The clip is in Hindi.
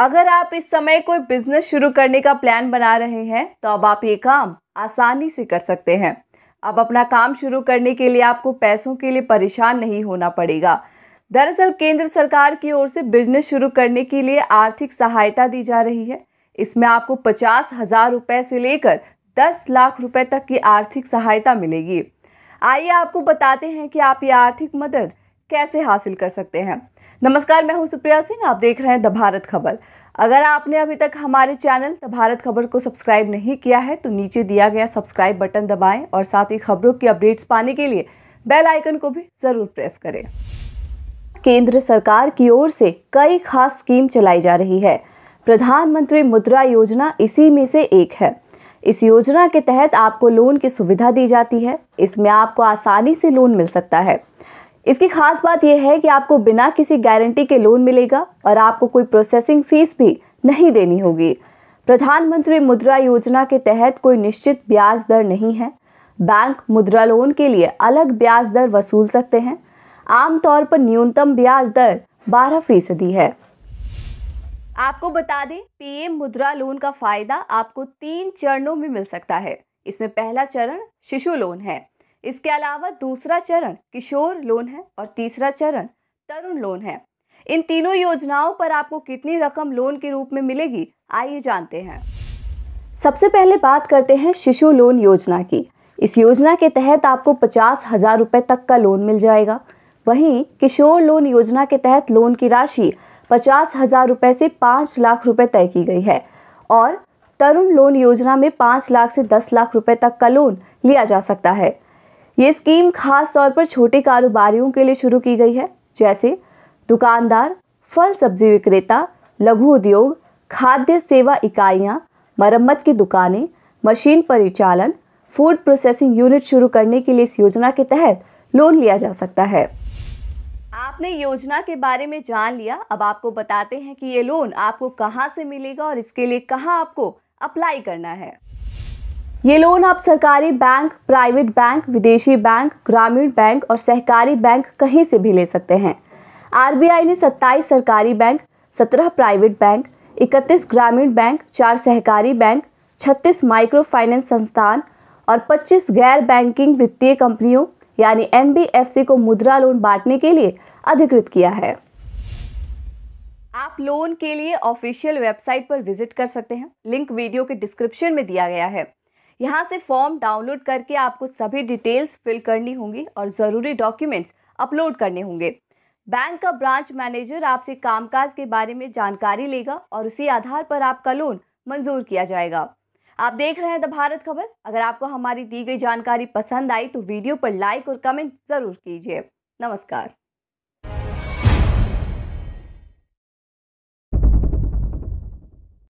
अगर आप इस समय कोई बिजनेस शुरू करने का प्लान बना रहे हैं तो अब आप ये काम आसानी से कर सकते हैं अब अपना काम शुरू करने के लिए आपको पैसों के लिए परेशान नहीं होना पड़ेगा दरअसल केंद्र सरकार की ओर से बिजनेस शुरू करने के लिए आर्थिक सहायता दी जा रही है इसमें आपको पचास हज़ार रुपये से लेकर दस लाख रुपए तक की आर्थिक सहायता मिलेगी आइए आपको बताते हैं कि आप ये आर्थिक मदद कैसे हासिल कर सकते हैं नमस्कार मैं हूं सुप्रिया सिंह आप देख रहे हैं द भारत खबर अगर आपने अभी तक हमारे चैनल द भारत खबर को सब्सक्राइब नहीं किया है तो नीचे दिया गया सब्सक्राइब बटन दबाएं और साथ ही खबरों की अपडेट्स पाने के लिए बेल आइकन को भी ज़रूर प्रेस करें केंद्र सरकार की ओर से कई खास स्कीम चलाई जा रही है प्रधानमंत्री मुद्रा योजना इसी में से एक है इस योजना के तहत आपको लोन की सुविधा दी जाती है इसमें आपको आसानी से लोन मिल सकता है इसकी खास बात यह है कि आपको बिना किसी गारंटी के लोन मिलेगा और आपको कोई प्रोसेसिंग फीस भी नहीं देनी होगी प्रधानमंत्री मुद्रा योजना के तहत कोई निश्चित ब्याज दर नहीं है बैंक मुद्रा लोन के लिए अलग ब्याज दर वसूल सकते हैं आमतौर पर न्यूनतम ब्याज दर बारह फीसदी है आपको बता दें पीएम मुद्रा लोन का फायदा आपको तीन चरणों में मिल सकता है इसमें पहला चरण शिशु लोन है इसके अलावा दूसरा चरण किशोर लोन है और तीसरा चरण तरुण लोन है इन तीनों योजनाओं पर आपको कितनी रकम लोन के रूप में मिलेगी आइए जानते हैं सबसे पहले बात करते हैं शिशु लोन योजना की इस योजना के तहत आपको पचास हज़ार रुपये तक का लोन मिल जाएगा वहीं किशोर लोन योजना के तहत लोन की राशि पचास हज़ार रुपये से पाँच लाख रुपये तय की गई है और तरुण लोन योजना में पाँच लाख से दस लाख रुपये तक का लोन लिया जा सकता है ये स्कीम खास तौर पर छोटे कारोबारियों के लिए शुरू की गई है जैसे दुकानदार फल सब्जी विक्रेता लघु उद्योग खाद्य सेवा इकाइयाँ मरम्मत की दुकानें मशीन परिचालन फूड प्रोसेसिंग यूनिट शुरू करने के लिए इस योजना के तहत लोन लिया जा सकता है आपने योजना के बारे में जान लिया अब आपको बताते हैं कि ये लोन आपको कहाँ से मिलेगा और इसके लिए कहाँ आपको अप्लाई करना है ये लोन आप सरकारी बैंक प्राइवेट बैंक विदेशी बैंक ग्रामीण बैंक और सहकारी बैंक कहीं से भी ले सकते हैं आरबीआई ने 27 सरकारी बैंक 17 प्राइवेट बैंक 31 ग्रामीण बैंक 4 सहकारी बैंक 36 माइक्रो फाइनेंस संस्थान और 25 गैर बैंकिंग वित्तीय कंपनियों यानी एन को मुद्रा लोन बांटने के लिए अधिकृत किया है आप लोन के लिए ऑफिशियल वेबसाइट पर विजिट कर सकते हैं लिंक वीडियो के डिस्क्रिप्शन में दिया गया है यहाँ से फॉर्म डाउनलोड करके आपको सभी डिटेल्स फिल करनी होंगी और ज़रूरी डॉक्यूमेंट्स अपलोड करने होंगे बैंक का ब्रांच मैनेजर आपसे कामकाज के बारे में जानकारी लेगा और उसी आधार पर आपका लोन मंजूर किया जाएगा आप देख रहे हैं द भारत खबर अगर आपको हमारी दी गई जानकारी पसंद आई तो वीडियो पर लाइक और कमेंट ज़रूर कीजिए नमस्कार